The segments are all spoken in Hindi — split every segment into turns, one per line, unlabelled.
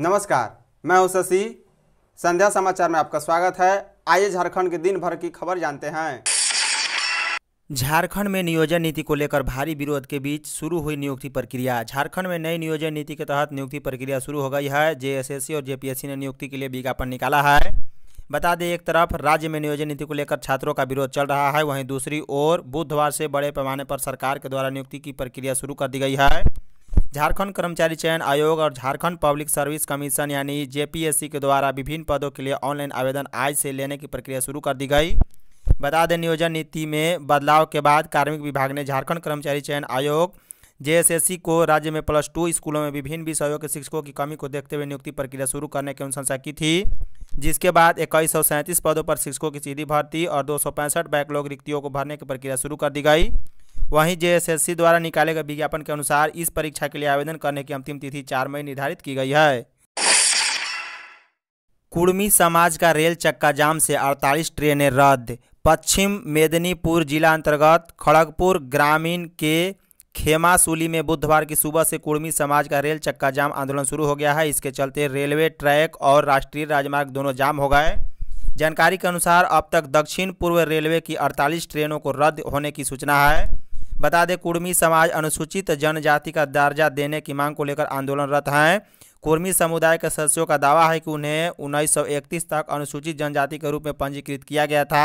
नमस्कार मैं हूं शशि संध्या समाचार में आपका स्वागत है आइए झारखंड के दिन भर की खबर जानते हैं झारखंड में नियोजन नीति को लेकर भारी विरोध के बीच शुरू हुई नियुक्ति प्रक्रिया झारखंड में नई नियोजन नीति के तहत नियुक्ति प्रक्रिया शुरू हो गई है जेएसएससी और जेपीएससी ने नियुक्ति के लिए विज्ञापन निकाला है बता दें एक तरफ राज्य में नियोजन नीति को लेकर छात्रों का विरोध चल रहा है वहीं दूसरी ओर बुधवार से बड़े पैमाने पर सरकार के द्वारा नियुक्ति की प्रक्रिया शुरू कर दी गई है झारखंड कर्मचारी चयन आयोग और झारखंड पब्लिक सर्विस कमीशन यानी जेपीएससी के द्वारा विभिन्न पदों के लिए ऑनलाइन आवेदन आज से लेने की प्रक्रिया शुरू कर दी गई बता दें नियोजन नीति में बदलाव के बाद कार्मिक विभाग ने झारखंड कर्मचारी चयन आयोग जेएसएससी को राज्य में प्लस टू स्कूलों में विभिन्न विषयों के शिक्षकों की कमी को देखते हुए नियुक्ति प्रक्रिया शुरू करने की अनुशंसा की थी जिसके बाद इक्कीस पदों पर शिक्षकों की सीधी भर्ती और दो सौ बैकलॉग रिक्तियों को भरने की प्रक्रिया शुरू कर दी गई वहीं जेएसएससी द्वारा निकाले गए विज्ञापन के अनुसार इस परीक्षा के लिए आवेदन करने की अंतिम तिथि चार मई निर्धारित की गई है कुर्मी समाज का रेल चक्का जाम से 48 ट्रेनें रद्द पश्चिम मेदिनीपुर जिला अंतर्गत खड़गपुर ग्रामीण के खेमासूली में बुधवार की सुबह से कुर्मी समाज का रेल चक्का जाम आंदोलन शुरू हो गया है इसके चलते रेलवे ट्रैक और राष्ट्रीय राजमार्ग दोनों जाम हो गए जानकारी के अनुसार अब तक दक्षिण पूर्व रेलवे की 48 ट्रेनों को रद्द होने की सूचना है बता दें कुर्मी समाज अनुसूचित जनजाति का दर्जा देने की मांग को लेकर आंदोलनरत हैं कुर्मी समुदाय के सदस्यों का दावा है कि उन्हें उन्नीस तक अनुसूचित जनजाति के रूप में पंजीकृत किया गया था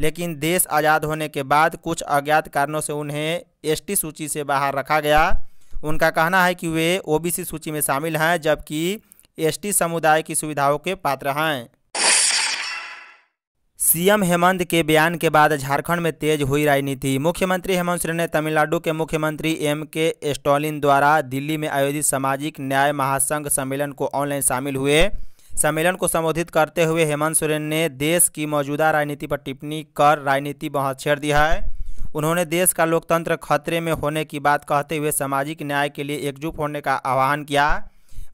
लेकिन देश आज़ाद होने के बाद कुछ अज्ञात कारणों से उन्हें एसटी सूची से बाहर रखा गया उनका कहना है कि वे ओबीसी सूची में शामिल हैं जबकि एसटी समुदाय की सुविधाओं के पात्र हैं सीएम हेमंत के बयान के बाद झारखंड में तेज हुई राजनीति मुख्यमंत्री हेमंत सोरेन ने तमिलनाडु के मुख्यमंत्री एम के स्टॉलिन द्वारा दिल्ली में आयोजित सामाजिक न्याय महासंघ सम्मेलन को ऑनलाइन शामिल हुए सम्मेलन को संबोधित करते हुए हेमंत सोरेन ने देश की मौजूदा राजनीति पर टिप्पणी कर राजनीति बहुत छेड़ दिया है उन्होंने देश का लोकतंत्र खतरे में होने की बात कहते हुए सामाजिक न्याय के लिए एकजुट होने का आह्वान किया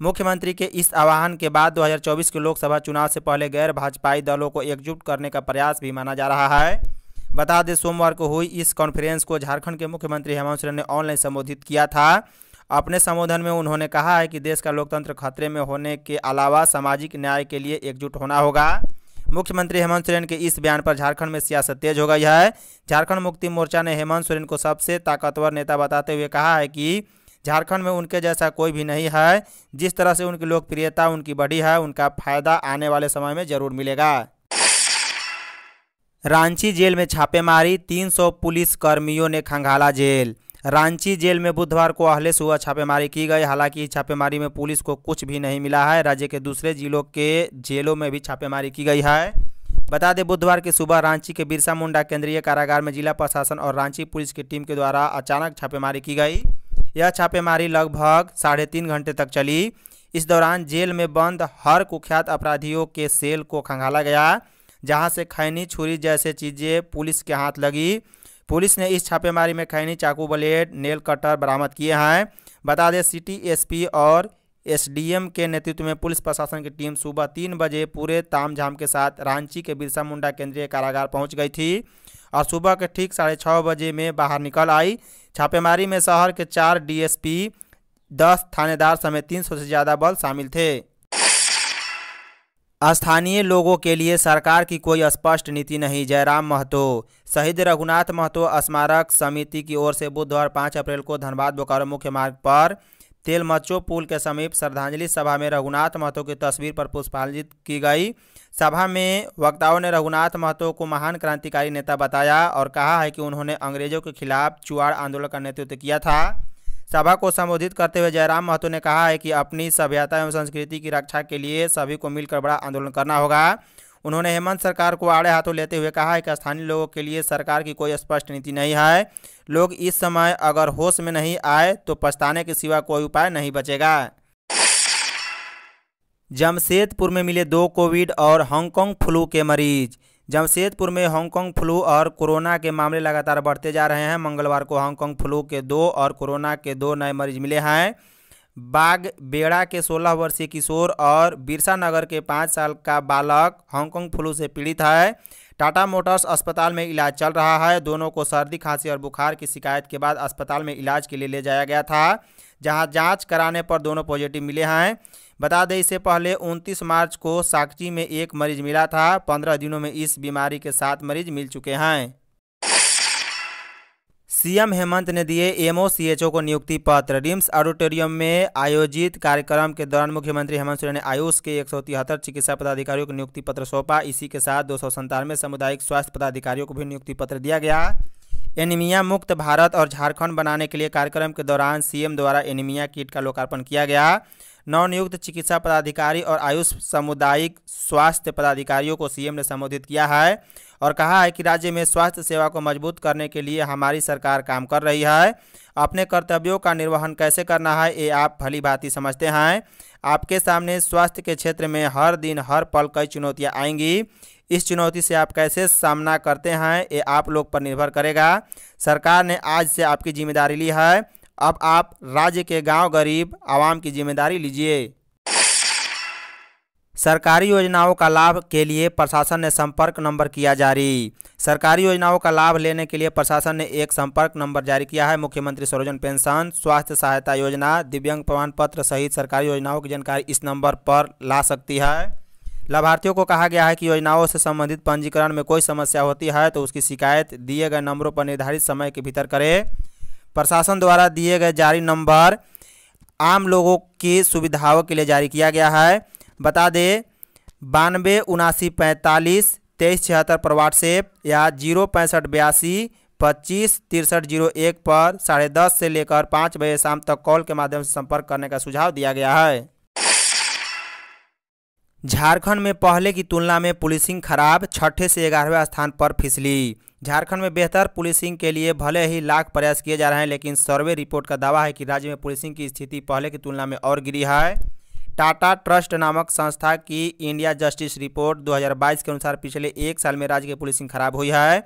मुख्यमंत्री के इस आह्वान के बाद 2024 के लोकसभा चुनाव से पहले गैर भाजपाई दलों को एकजुट करने का प्रयास भी माना जा रहा है बता दें सोमवार को हुई इस कॉन्फ्रेंस को झारखंड के मुख्यमंत्री हेमंत सोरेन ने ऑनलाइन संबोधित किया था अपने संबोधन में उन्होंने कहा है कि देश का लोकतंत्र खतरे में होने के अलावा सामाजिक न्याय के लिए एकजुट होना होगा मुख्यमंत्री हेमंत सोरेन के इस बयान पर झारखंड में सियासत तेज हो गई है झारखंड मुक्ति मोर्चा ने हेमंत सोरेन को सबसे ताकतवर नेता बताते हुए कहा है कि झारखंड में उनके जैसा कोई भी नहीं है जिस तरह से उनकी लोकप्रियता उनकी बढ़ी है उनका फायदा आने वाले समय में जरूर मिलेगा रांची जेल में छापेमारी 300 पुलिस कर्मियों ने खंगाला जेल रांची जेल में बुधवार को अहले सुबह छापेमारी की गई हालांकि छापेमारी में पुलिस को कुछ भी नहीं मिला है राज्य के दूसरे जिलों के जेलों में भी छापेमारी की गई है बता दें बुधवार की सुबह रांची के बिरसा मुंडा केंद्रीय कारागार में जिला प्रशासन और रांची पुलिस की टीम के द्वारा अचानक छापेमारी की गई यह छापेमारी लगभग साढ़े तीन घंटे तक चली इस दौरान जेल में बंद हर कुख्यात अपराधियों के सेल को खंगाला गया जहां से खैनी छुरी जैसे चीज़ें पुलिस के हाथ लगी पुलिस ने इस छापेमारी में खैनी चाकू ब्लेड नेल कटर बरामद किए हैं बता दें सिटी एसपी और एसडीएम के नेतृत्व में पुलिस प्रशासन की टीम सुबह तीन बजे पूरे तामझाम के साथ रांची के बिरसा मुंडा केंद्रीय कारागार पहुंच गई थी और सुबह के ठीक साढ़े छः बजे में बाहर निकल आई छापेमारी में शहर के चार डीएसपी दस थानेदार समेत तीन सौ से ज़्यादा बल शामिल थे स्थानीय लोगों के लिए सरकार की कोई स्पष्ट नीति नहीं जयराम महतो शहीद रघुनाथ महतो स्मारक समिति की ओर से बुधवार पाँच अप्रैल को धनबाद बोकारो मुख्य मार्ग पर तेलमच्चो पुल के समीप श्रद्धांजलि सभा में रघुनाथ महतो की तस्वीर पर पुष्पांजित की गई सभा में वक्ताओं ने रघुनाथ महतो को महान क्रांतिकारी नेता बताया और कहा है कि उन्होंने अंग्रेजों के खिलाफ चुआड़ आंदोलन का नेतृत्व किया था सभा को संबोधित करते हुए जयराम महतो ने कहा है कि अपनी सभ्यता एवं संस्कृति की रक्षा के लिए सभी को मिलकर बड़ा आंदोलन करना होगा उन्होंने हेमंत सरकार को आड़े हाथों लेते हुए कहा है कि स्थानीय लोगों के लिए सरकार की कोई स्पष्ट नीति नहीं है लोग इस समय अगर होश में नहीं आए तो पछताने के सिवा कोई उपाय नहीं बचेगा जमशेदपुर में मिले दो कोविड और हांगकांग फ्लू के मरीज जमशेदपुर में हांगकांग फ्लू और कोरोना के मामले लगातार बढ़ते जा रहे हैं मंगलवार को हांगकांग फ्लू के दो और कोरोना के दो नए मरीज मिले हैं बाग बेड़ा के 16 वर्षीय किशोर और बिरसा नगर के 5 साल का बालक हांगकांग फ्लू से पीड़ित है टाटा मोटर्स अस्पताल में इलाज चल रहा है दोनों को सर्दी खांसी और बुखार की शिकायत के बाद अस्पताल में इलाज के लिए ले जाया गया था जहां जांच कराने पर दोनों पॉजिटिव मिले हैं बता दें इससे पहले 29 मार्च को साक्षी में एक मरीज मिला था 15 दिनों में इस बीमारी के सात मरीज मिल चुके हैं सीएम हेमंत ने दिए एमओ ओ को नियुक्ति पत्र रिम्स ऑडिटोरियम में आयोजित कार्यक्रम के दौरान मुख्यमंत्री हेमंत सोरेन ने आयुष के एक चिकित्सा पदाधिकारियों को नियुक्ति पत्र सौंपा इसी के साथ दो सौ सामुदायिक स्वास्थ्य पदाधिकारियों को भी नियुक्ति पत्र दिया गया एनीमिया मुक्त भारत और झारखंड बनाने के लिए कार्यक्रम के दौरान सीएम द्वारा एनीमिया किट का लोकार्पण किया गया नवनियुक्त चिकित्सा पदाधिकारी और आयुष सामुदायिक स्वास्थ्य पदाधिकारियों को सीएम ने संबोधित किया है और कहा है कि राज्य में स्वास्थ्य सेवा को मजबूत करने के लिए हमारी सरकार काम कर रही है अपने कर्तव्यों का निर्वहन कैसे करना है ये आप भली भांति समझते हैं आपके सामने स्वास्थ्य के क्षेत्र में हर दिन हर पल कई चुनौतियाँ आएंगी इस चुनौती से आप कैसे सामना करते हैं ये आप लोग पर निर्भर करेगा सरकार ने आज से आपकी जिम्मेदारी ली है अब आप राज्य के गांव गरीब आवाम की जिम्मेदारी लीजिए सरकारी योजनाओं का लाभ के लिए प्रशासन ने संपर्क नंबर किया जारी सरकारी योजनाओं का लाभ लेने के लिए प्रशासन ने एक संपर्क नंबर जारी किया है मुख्यमंत्री सरोजन पेंशन स्वास्थ्य सहायता योजना दिव्यांग प्रमाण पत्र सहित सरकारी योजनाओं की जानकारी इस नंबर पर ला सकती है लाभार्थियों को कहा गया है कि योजनाओं से संबंधित पंजीकरण में कोई समस्या होती है तो उसकी शिकायत दिए गए नंबरों पर निर्धारित समय के भीतर करें प्रशासन द्वारा दिए गए जारी नंबर आम लोगों की सुविधाओं के लिए जारी किया गया है बता दें बानवे उनासी पैंतालीस तेईस छिहत्तर पर व्हाट्सएप या जीरो पैंसठ बयासी पच्चीस तिरसठ जीरो एक पर साढ़े दस से लेकर पाँच बजे शाम तक कॉल के माध्यम से संपर्क करने का सुझाव दिया गया है झारखंड में पहले की तुलना में पुलिसिंग खराब छठे से ग्यारहवें स्थान पर फिसली झारखंड में बेहतर पुलिसिंग के लिए भले ही लाख प्रयास किए जा रहे हैं लेकिन सर्वे रिपोर्ट का दावा है कि राज्य में पुलिसिंग की स्थिति पहले की तुलना में और गिरी है टाटा ट्रस्ट नामक संस्था की इंडिया जस्टिस रिपोर्ट 2022 के अनुसार पिछले एक साल में राज्य की पुलिसिंग खराब हुई है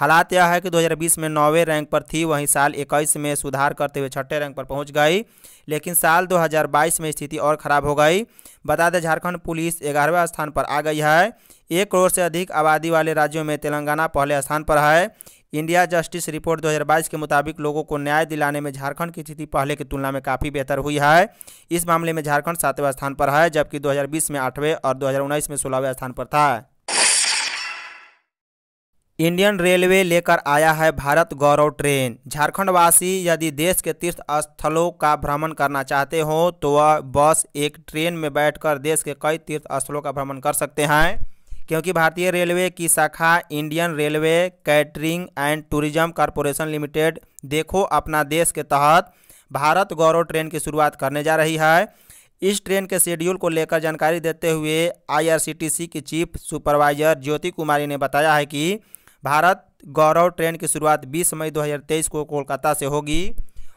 हालात यह है कि 2020 में नौवे रैंक पर थी वहीं साल इक्कीस में सुधार करते हुए छठे रैंक पर पहुंच गई लेकिन साल 2022 में स्थिति और खराब हो गई बता दें झारखंड पुलिस ग्यारहवें स्थान पर आ गई है एक करोड़ से अधिक आबादी वाले राज्यों में तेलंगाना पहले स्थान पर है इंडिया जस्टिस रिपोर्ट 2022 के मुताबिक लोगों को न्याय दिलाने में झारखंड की स्थिति पहले की तुलना में काफ़ी बेहतर हुई है इस मामले में झारखंड सातवें स्थान पर है जबकि 2020 में आठवें और 2019 में सोलहवें स्थान पर था इंडियन रेलवे लेकर आया है भारत गौरव ट्रेन झारखंडवासी यदि देश के तीर्थ स्थलों का भ्रमण करना चाहते हो तो वह बस एक ट्रेन में बैठकर देश के कई तीर्थ स्थलों का भ्रमण कर सकते हैं क्योंकि भारतीय रेलवे की शाखा Indian railway catering and tourism corporation limited देखो अपना देश के तहत भारत गौरव ट्रेन की शुरुआत करने जा रही है इस ट्रेन के शेड्यूल को लेकर जानकारी देते हुए आईआरसीटीसी की चीफ सुपरवाइजर ज्योति कुमारी ने बताया है कि भारत गौरव ट्रेन की शुरुआत 20 मई 2023 को कोलकाता से होगी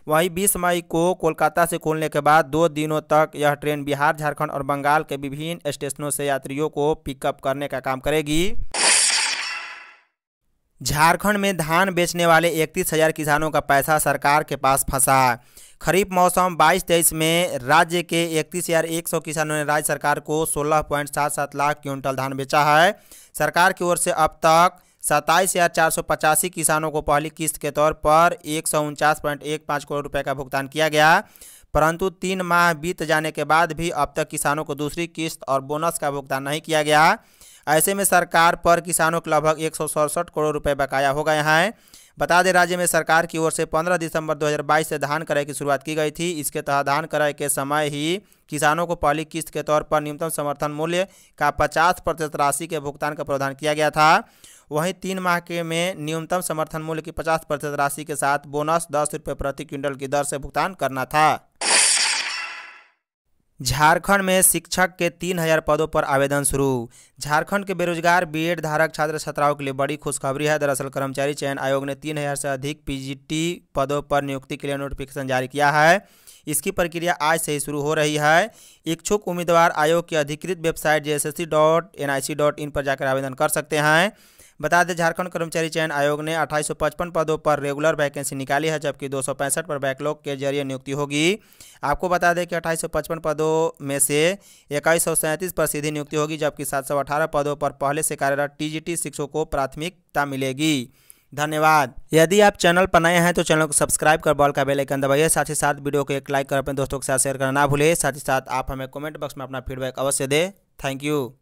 वहीं 20 मई को कोलकाता से खोलने के बाद दो दिनों तक यह ट्रेन बिहार झारखंड और बंगाल के विभिन्न स्टेशनों से यात्रियों को पिकअप करने का काम करेगी झारखंड में धान बेचने वाले इकतीस हजार किसानों का पैसा सरकार के पास फंसा खरीफ मौसम 22 तेईस में राज्य के इकतीस हजार एक सौ किसानों ने राज्य सरकार को सोलह पॉइंट सात सात लाख क्विंटल धान बेचा है सरकार की ओर से अब तक सत्ताईस हज़ार चार सौ पचासी किसानों को पहली किस्त के तौर पर एक सौ उनचास पॉइंट एक पाँच करोड़ रुपए का भुगतान किया गया परंतु तीन माह बीत जाने के बाद भी अब तक किसानों को दूसरी किस्त और बोनस का भुगतान नहीं किया गया ऐसे में सरकार पर किसानों के लगभग एक सौ सड़सठ करोड़ रुपए बकाया हो गए हैं बता दें राज्य में सरकार की ओर से 15 दिसंबर 2022 से धान क्रय की शुरुआत की गई थी इसके तहत धान क्रय के समय ही किसानों को पहली किस्त के तौर पर न्यूनतम समर्थन मूल्य का 50 प्रतिशत राशि के भुगतान का प्रावधान किया गया था वहीं तीन माह के में न्यूनतम समर्थन मूल्य की पचास प्रतिशत राशि के साथ बोनस दस रुपये प्रति क्विंटल की दर से भुगतान करना था झारखंड में शिक्षक के तीन हजार पदों पर आवेदन शुरू झारखंड के बेरोजगार बीएड धारक छात्र छात्राओं के लिए बड़ी खुशखबरी है दरअसल कर्मचारी चयन आयोग ने तीन हजार से अधिक पीजीटी पदों पर नियुक्ति के लिए नोटिफिकेशन जारी किया है इसकी प्रक्रिया आज से ही शुरू हो रही है इच्छुक उम्मीदवार आयोग की अधिकृत वेबसाइट जे पर जाकर आवेदन कर सकते हैं बता दें झारखंड कर्मचारी चयन आयोग ने अट्ठाईस पदों पर रेगुलर वैकेंसी निकाली है जबकि दो पर बैकलॉग के जरिए नियुक्ति होगी आपको बता दें कि अट्ठाईस पदों में से इक्कीस पर सीधी नियुक्ति होगी जबकि सात पदों पर पहले से कार्यरत टी शिक्षकों को प्राथमिकता मिलेगी धन्यवाद यदि आप चैनल पर नए हैं तो चैनल को सब्सक्राइब कर बॉल का बेल आइकन दबाइए साथ ही साथ वीडियो को एक लाइक कर अपने दोस्तों के साथ शेयर करना ना भूलिए साथ ही साथ आप हमें कमेंट बॉक्स में अपना फीडबैक अवश्य दें थैंक यू